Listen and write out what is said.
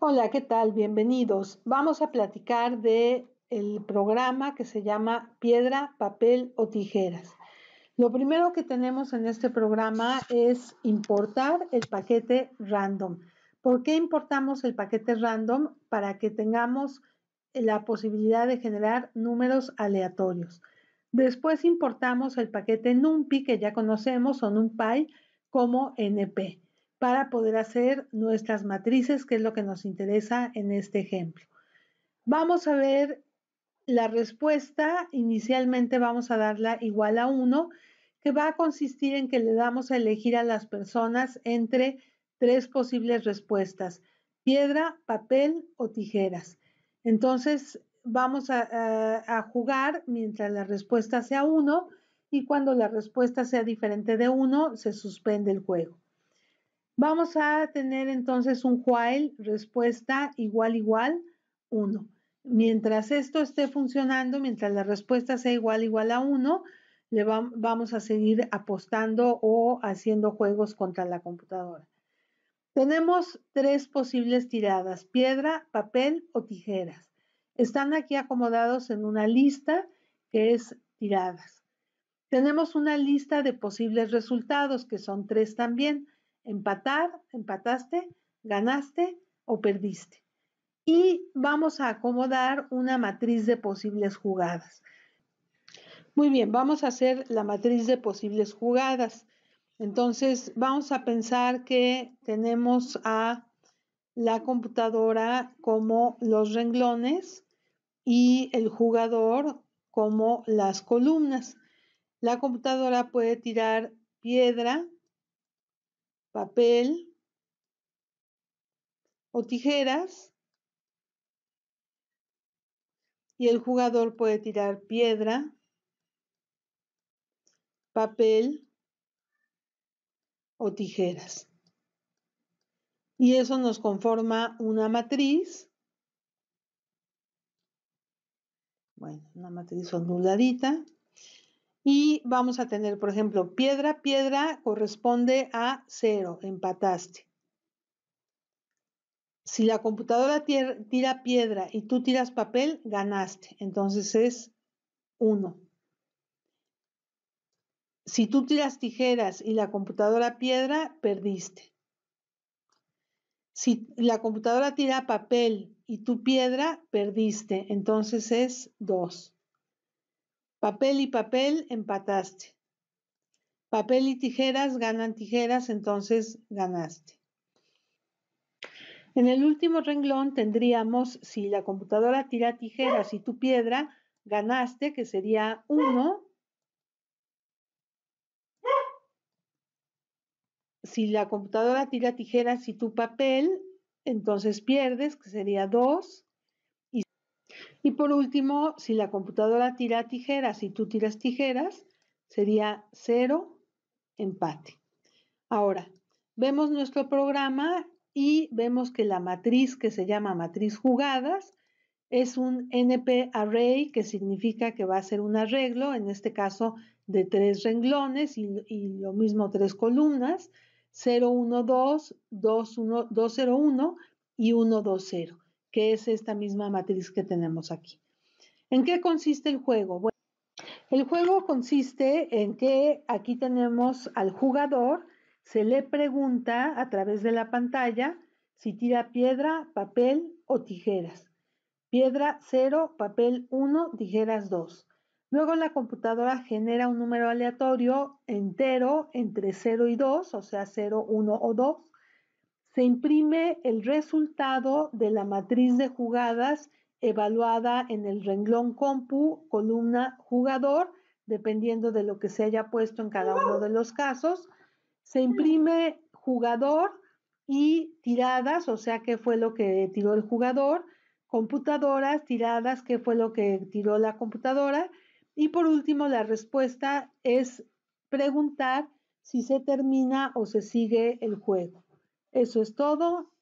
Hola, ¿qué tal? Bienvenidos. Vamos a platicar de el programa que se llama Piedra, Papel o Tijeras. Lo primero que tenemos en este programa es importar el paquete random. ¿Por qué importamos el paquete random? Para que tengamos la posibilidad de generar números aleatorios. Después importamos el paquete NumPy que ya conocemos o NumPy como NP para poder hacer nuestras matrices, que es lo que nos interesa en este ejemplo. Vamos a ver la respuesta. Inicialmente vamos a darla igual a 1, que va a consistir en que le damos a elegir a las personas entre tres posibles respuestas, piedra, papel o tijeras. Entonces vamos a, jugar mientras la respuesta sea 1 y cuando la respuesta sea diferente de 1 se suspende el juego. Vamos a tener entonces un while, respuesta igual igual 1. Mientras esto esté funcionando, mientras la respuesta sea igual igual a 1, le vamos a seguir apostando o haciendo juegos contra la computadora. Tenemos tres posibles tiradas, piedra, papel o tijeras. Están aquí acomodados en una lista que es tiradas. Tenemos una lista de posibles resultados, que son tres también empatar, empataste, ganaste o perdiste. Y vamos a acomodar una matriz de posibles jugadas. Muy bien, vamos a hacer la matriz de posibles jugadas. Entonces, vamos a pensar que tenemos a la computadora como los renglones y el jugador como las columnas. La computadora puede tirar piedra, papel o tijeras y el jugador puede tirar piedra, papel o tijeras. Y eso nos conforma una matriz. Bueno, una matriz onduladita. Y vamos a tener, por ejemplo, piedra, piedra corresponde a cero, empataste. Si la computadora tira piedra y tú tiras papel, ganaste. Entonces es uno. Si tú tiras tijeras y la computadora piedra, perdiste. Si la computadora tira papel y tú piedra, perdiste. Entonces es 2. Papel y papel empataste. Papel y tijeras ganan tijeras, entonces ganaste. En el último renglón tendríamos, si la computadora tira tijeras y tu piedra, ganaste, que sería 1. Si la computadora tira tijeras y tu papel, entonces pierdes, que sería 2. Y por último, si la computadora tira tijeras y tú tiras tijeras, sería cero empate. Ahora, vemos nuestro programa y vemos que la matriz que se llama matriz jugadas es un NP array que significa que va a ser un arreglo, en este caso de tres renglones y, lo mismo tres columnas, 012, 0, 1 y 120 que es esta misma matriz que tenemos aquí. ¿En qué consiste el juego? Bueno, el juego consiste en que aquí tenemos al jugador, se le pregunta a través de la pantalla si tira piedra, papel o tijeras. Piedra 0, papel 1, tijeras 2. Luego la computadora genera un número aleatorio entero entre 0 y 2, o sea, 0, 1 o 2, se imprime el resultado de la matriz de jugadas evaluada en el renglón compu, columna jugador, dependiendo de lo que se haya puesto en cada uno de los casos. Se imprime jugador y tiradas, o sea, qué fue lo que tiró el jugador, computadoras, tiradas, qué fue lo que tiró la computadora. Y por último, la respuesta es preguntar si se termina o se sigue el juego. Eso es todo.